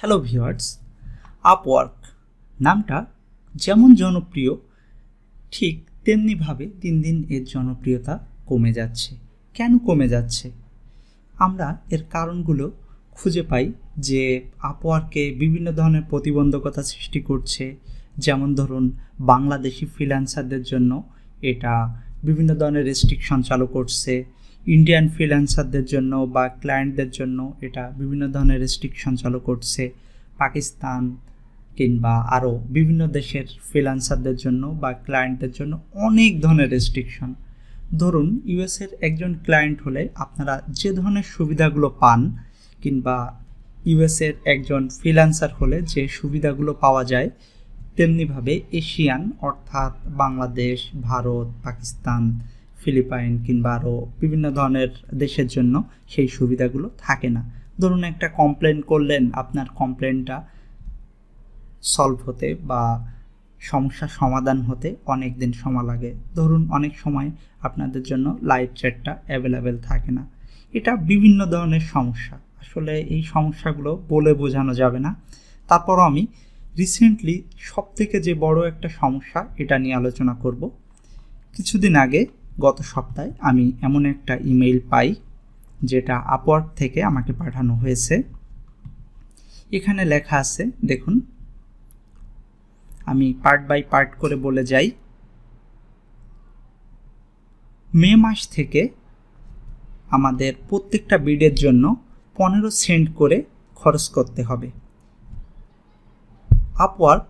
hello viewers Upwork নামটা যেমন জনপ্রিয় ঠিক তেমনিভাবে দিন দিন এর জনপ্রিয়তা কমে যাচ্ছে কেন কমে যাচ্ছে আমরা এর কারণগুলো খুঁজে পাই যে আপওয়ার্কে বিভিন্ন ধরনের প্রতিবন্ধকতা সৃষ্টি করছে যেমন ধরুন বাংলাদেশি ফ্রিল্যান্সারদের জন্য এটা বিভিন্ন ধরনের রেস্ট্রিকশন চালু করছে ইন্ডিয়ান ফ্রিল্যান্সারদের জন্য বা ক্লায়েন্টদের জন্য এটা বিভিন্ন ধরনের রেস্ট্রিকশন চালু করছে পাকিস্তান কিংবা আরও বিভিন্ন দেশের ফ্রিল্যান্সারদের জন্য বা ক্লায়েন্টদের জন্য অনেক ধরনের রেস্ট্রিকশন ধরুন ইউএসের একজন ক্লায়েন্ট হলে আপনারা যে ধরনের সুবিধাগুলো পান কিংবা ইউএসের একজন ফ্রিল্যান্সার হলে যে সুবিধাগুলো পাওয়া যায় তেমনিভাবে এশিয়ান অর্থাৎ বাংলাদেশ ভারত পাকিস্তান ফিলিপাইন কিংবা আরও বিভিন্ন ধরনের দেশের জন্য সেই সুবিধাগুলো থাকে না ধরুন একটা কমপ্লেন করলেন আপনার কমপ্লেনটা সলভ হতে বা সমস্যা সমাধান হতে অনেক দিন সময় লাগে ধরুন অনেক সময় আপনাদের জন্য লাইট চেটটা অ্যাভেলেবেল থাকে না এটা বিভিন্ন ধরনের সমস্যা আসলে এই সমস্যাগুলো বলে বোঝানো যাবে না তারপর আমি রিসেন্টলি সবথেকে যে বড় একটা সমস্যা এটা নিয়ে আলোচনা করব কিছুদিন আগে গত সপ্তাহে আমি এমন একটা ইমেইল পাই যেটা আপওয়ার্ক থেকে আমাকে পাঠানো হয়েছে এখানে লেখা আছে দেখুন আমি পার্ট বাই পার্ট করে বলে যাই মে মাস থেকে আমাদের প্রত্যেকটা বিডের জন্য পনেরো সেন্ট করে খরচ করতে হবে আপওয়ার্ক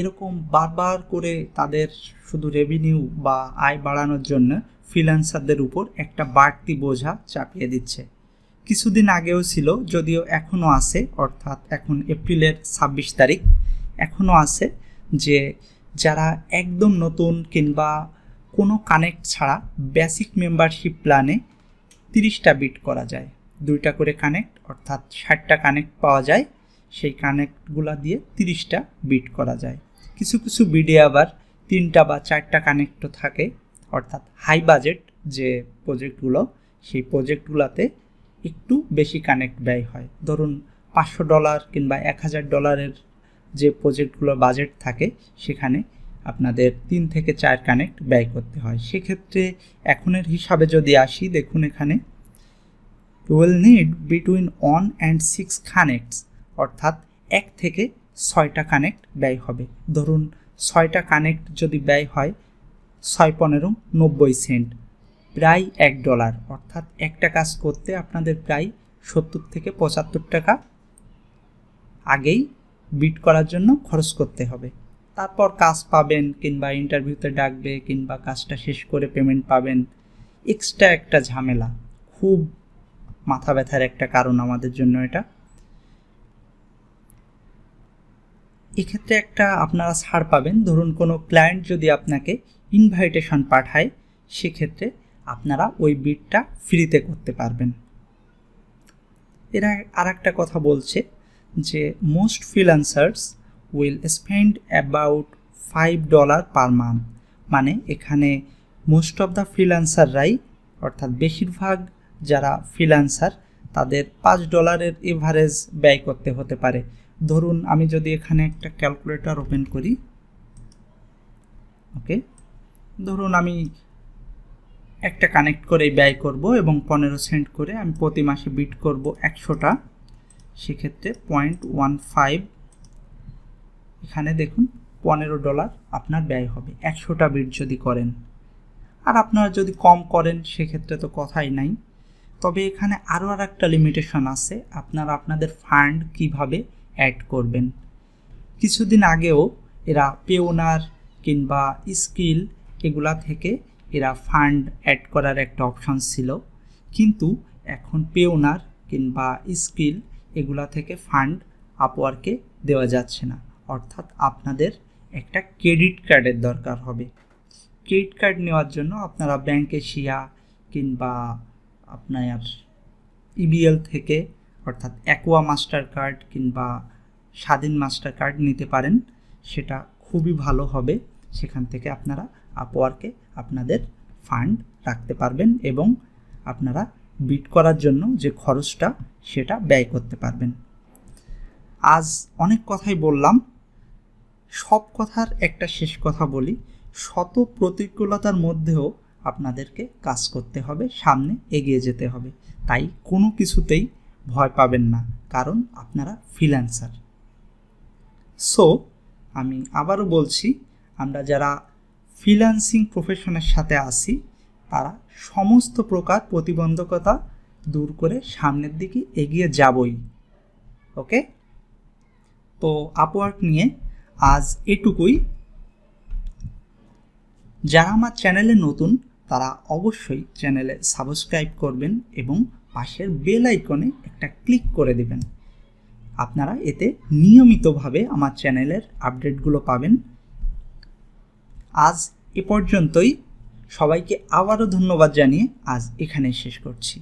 এরকম বারবার করে তাদের শুধু রেভিনিউ বা আয় বাড়ানোর জন্য ফ্রিল্যান্সারদের উপর একটা বাড়তি বোঝা চাপিয়ে দিচ্ছে কিছুদিন আগেও ছিল যদিও এখনও আছে অর্থাৎ এখন এপ্রিলের ছাব্বিশ তারিখ এখনও আছে যে যারা একদম নতুন কিংবা কোনো কানেক্ট ছাড়া বেসিক মেম্বারশিপ প্ল্যানে তিরিশটা বিট করা যায় দুইটা করে কানেক্ট অর্থাৎ ষাটটা কানেক্ট পাওয়া যায় সেই কানেক্টগুলা দিয়ে তিরিশটা বিট করা যায় কিছু কিছু বিডে আবার তিনটা বা চারটা কানেক্টও থাকে অর্থাৎ হাই বাজেট যে প্রজেক্টগুলো সেই প্রজেক্টগুলোতে একটু বেশি কানেক্ট ব্যয় হয় ধরুন পাঁচশো ডলার কিংবা এক হাজার ডলারের যে প্রজেক্টগুলোর বাজেট থাকে সেখানে আপনাদের তিন থেকে চার কানেক্ট ব্যয় করতে হয় সেক্ষেত্রে এখনের হিসাবে যদি আসি দেখুন এখানে will need between one and six connects অর্থাৎ এক থেকে ছয়টা কানেক্ট ব্যয় হবে ধরুন ছয়টা কানেক্ট যদি ব্যয় হয় ছয় পনেরো নব্বই সেন্ট প্রায় এক ডলার অর্থাৎ একটা কাজ করতে আপনাদের প্রায় সত্তর থেকে পঁচাত্তর টাকা আগেই বিট করার জন্য খরচ করতে হবে তারপর কাজ পাবেন কিংবা ইন্টারভিউতে ডাকবে কিংবা কাজটা শেষ করে পেমেন্ট পাবেন এক্সট্রা একটা ঝামেলা খুব মাথা ব্যথার একটা কারণ আমাদের জন্য এটা এক্ষেত্রে একটা আপনারা ছাড় পাবেন ধরুন কোনো ক্লায়েন্ট যদি আপনাকে ইনভাইটেশন পাঠায় সেক্ষেত্রে আপনারা ওই বিটটা ফ্রিতে করতে পারবেন এরা আর একটা কথা বলছে যে most freelancers will spend about five dollar per month মানে এখানে মোস্ট অফ দ্য ফ্রিলান্সাররাই অর্থাৎ বেশিরভাগ যারা ফ্রিলান্সার তাদের পাঁচ ডলারের এভারেজ ব্যয় করতে হতে পারে ধরুন আমি যদি এখানে একটা ক্যালকুলেটর ওপেন করি ওকে ধরুন আমি একটা কানেক্ট করে ব্যয় করব এবং পনেরো সেন্ট করে আমি প্রতি মাসে বিট করব একশোটা সেক্ষেত্রে পয়েন্ট ওয়ান ফাইভ এখানে দেখুন পনেরো ডলার আপনার ব্যয় হবে একশোটা বিট যদি করেন আর আপনারা যদি কম করেন সেক্ষেত্রে তো কথাই নাই তবে এখানে আরও আর একটা লিমিটেশন আছে আপনারা আপনাদের ফান্ড কিভাবে অ্যাড করবেন কিছুদিন আগেও এরা পেওনার কিংবা স্কিল এগুলা থেকে এরা ফান্ড অ্যাড করার একটা অপশান ছিল কিন্তু এখন পেওনার কিংবা স্কিল এগুলা থেকে ফান্ড আপওয়ারকে দেওয়া যাচ্ছে না অর্থাৎ আপনাদের একটা ক্রেডিট কার্ডের দরকার হবে ক্রেডিট কার্ড নেওয়ার জন্য আপনারা ব্যাংকে শিয়া কিংবা আপনার ইবিএল e থেকে অর্থাৎ অ্যাকোয়া মাস্টার কার্ড কিংবা স্বাধীন মাস্টার কার্ড নিতে পারেন সেটা খুবই ভালো হবে সেখান থেকে আপনারা আপওয়ার্কে আপনাদের ফান্ড রাখতে পারবেন এবং আপনারা বিট করার জন্য যে খরচটা সেটা ব্যয় করতে পারবেন আজ অনেক কথাই বললাম সব কথার একটা শেষ কথা বলি শত প্রতিকূলতার মধ্যেও আপনাদেরকে কাজ করতে হবে সামনে এগিয়ে যেতে হবে তাই কোনো কিছুতেই ভয় পাবেন না কারণ আপনারা ফ্রিল্যান্সার সো আমি আবারও বলছি আমরা যারা ফ্রিল্যান্সিং প্রফেশনের সাথে আসি তারা সমস্ত প্রকার প্রতিবন্ধকতা দূর করে সামনের দিকে এগিয়ে যাবই ওকে তো আপওয়ার্ক নিয়ে আজ এটুকুই যারা আমার চ্যানেলে নতুন তারা অবশ্যই চ্যানেলে সাবস্ক্রাইব করবেন এবং পাশের বেল আইকনে একটা ক্লিক করে দেবেন আপনারা এতে নিয়মিতভাবে আমার চ্যানেলের আপডেটগুলো পাবেন আজ এ পর্যন্তই সবাইকে আবারও ধন্যবাদ জানিয়ে আজ এখানে শেষ করছি